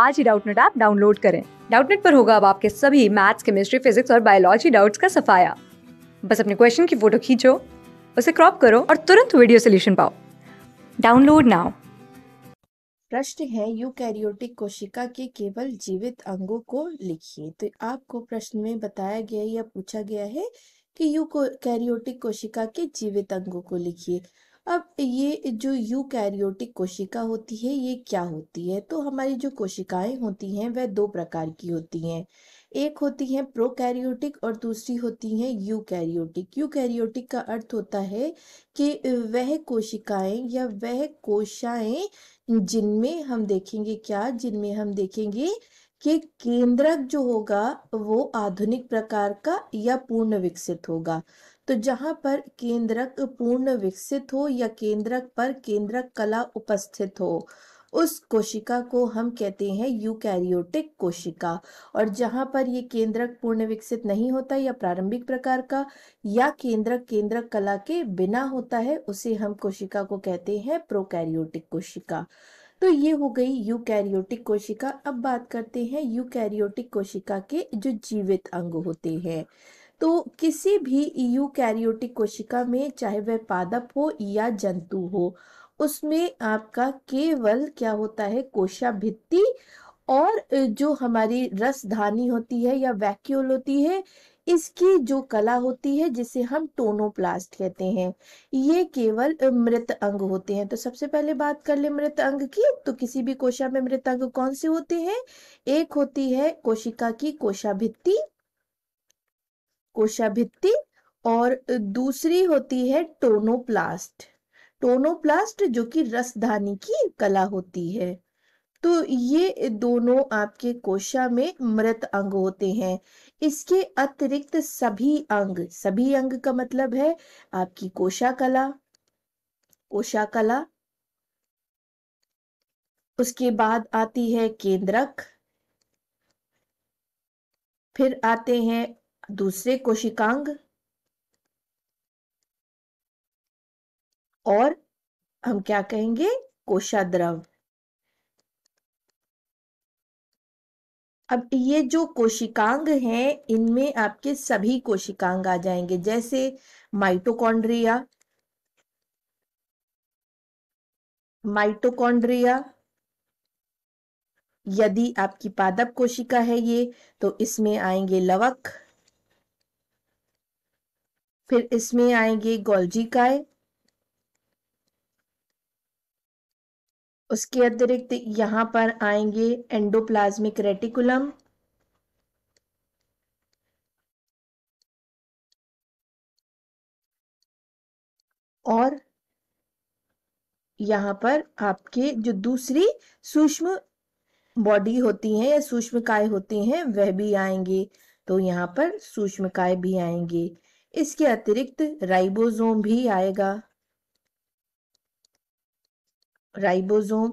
आज ही Doubtnut app download करें डाउटनेट पर होगा अब आपके सभी मैथ्स केमिस्ट्री फिजिक्स और बायोलॉजी डाउट्स का सफाया बस अपने क्वेश्चन की फोटो खींचो उसे क्रॉप करो और तुरंत वीडियो सोल्यूशन पाओ डाउनलोड नाउ प्रश्न है यूकैरियोटिक कोशिका के केवल जीवित अंगों को लिखिए तो आपको प्रश्न में बताया गया या पूछा गया है कि यूकैरियोटिक कोशिका के जीवित अंगों को लिखिए अब ये जो यूकैरियोटिक कोशिका होती है ये क्या होती है तो हमारी जो कोशिकाएं होती हैं वह दो प्रकार की होती हैं एक होती है प्रोकैरियोटिक और दूसरी होती है यूकैरियोटिक यूकैरियोटिक का अर्थ होता है कि वह कोशिकाएं या वह कोशाएं जिनमें हम देखेंगे क्या जिनमें हम देखेंगे कि केंद्रक जो होगा वो आधुनिक प्रकार का या पूर्ण विकसित होगा तो जहां पर केंद्रक पूर्ण विकसित हो या केंद्रक पर केंद्रक कला उपस्थित हो उस कोशिका को हम कहते हैं यूकैरियोटिक कोशिका और जहां पर ये केंद्रक पूर्ण विकसित नहीं होता या प्रारंभिक प्रकार का या केंद्रक केंद्रक कला के बिना होता है उसे हम कोशिका को कहते हैं प्रोकैरियोटिक कोशिका तो ये हो गई यूकैरियोटिक कोशिका अब बात करते हैं यूकैरियोटिक कोशिका के जो जीवित अंग होते हैं तो किसी भी यूकैरियोटिक कोशिका में चाहे वह पादप हो या जंतु हो उसमें आपका केवल क्या होता है कोशा भित्ति और जो हमारी रसधानी होती है या वैक्यूल होती है इसकी जो कला होती है जिसे हम टोनोप्लास्ट कहते हैं ये केवल मृत अंग होते हैं तो सबसे पहले बात कर ले मृत अंग की तो किसी भी कोशा में मृत अंग कौन से होते हैं एक होती है कोशिका की कोशा भित्ति कोशा भित्ति और दूसरी होती है टोनोप्लास्ट टोनोप्लास्ट जो कि रसधानी की कला होती है तो ये दोनों आपके कोशा में मृत अंग होते हैं इसके अतिरिक्त सभी अंग सभी अंग का मतलब है आपकी कोशा कला कोशा कला उसके बाद आती है केंद्रक फिर आते हैं दूसरे कोशिकांग और हम क्या कहेंगे कोशाद्रव अब ये जो कोशिकांग हैं इनमें आपके सभी कोशिकांग आ जाएंगे जैसे माइटोकॉन्ड्रिया माइटोकॉन्ड्रिया यदि आपकी पादप कोशिका है ये तो इसमें आएंगे लवक फिर इसमें आएंगे गोल्जिकाए उसके अतिरिक्त यहां पर आएंगे एंडोप्लाज्मिक रेटिकुलम और यहाँ पर आपके जो दूसरी सूक्ष्म बॉडी होती है या सूक्ष्म काय होती हैं वह भी आएंगे तो यहां पर सूक्ष्म काय भी आएंगे इसके अतिरिक्त राइबोसोम भी आएगा राइबोसोम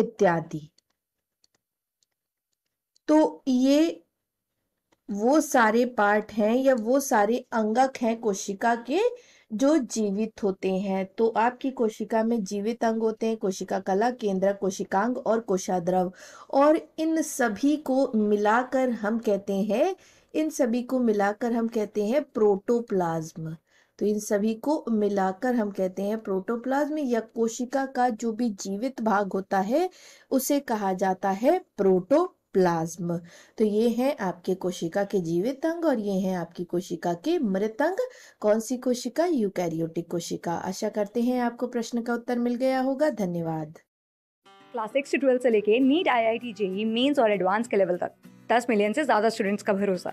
इत्यादि तो ये वो सारे पार्ट हैं या वो सारे अंगक हैं कोशिका के जो जीवित होते हैं तो आपकी कोशिका में जीवित अंग होते हैं कोशिका कला केंद्र कोशिकांग और कोशाद्रव और इन सभी को मिलाकर हम कहते हैं इन सभी को मिलाकर हम कहते हैं प्रोटोप्लाज्म तो इन सभी को मिलाकर हम कहते हैं प्रोटोप्लाज्म या कोशिका का जो भी जीवित भाग होता है उसे कहा जाता है प्रोटो प्लाज्म तो ये हैं आपके कोशिका के जीवित अंग और ये हैं आपकी कोशिका के मृत अंग कौन सी कोशिका यूकैरियोटिक कोशिका आशा करते हैं आपको प्रश्न का उत्तर मिल गया होगा धन्यवाद क्लास सिक्स से ट्वेल्थ से लेके NEET I I T JEE main और एडवांस के लेवल तक दस मिलियन से ज़्यादा स्टूडेंट्स का भरोसा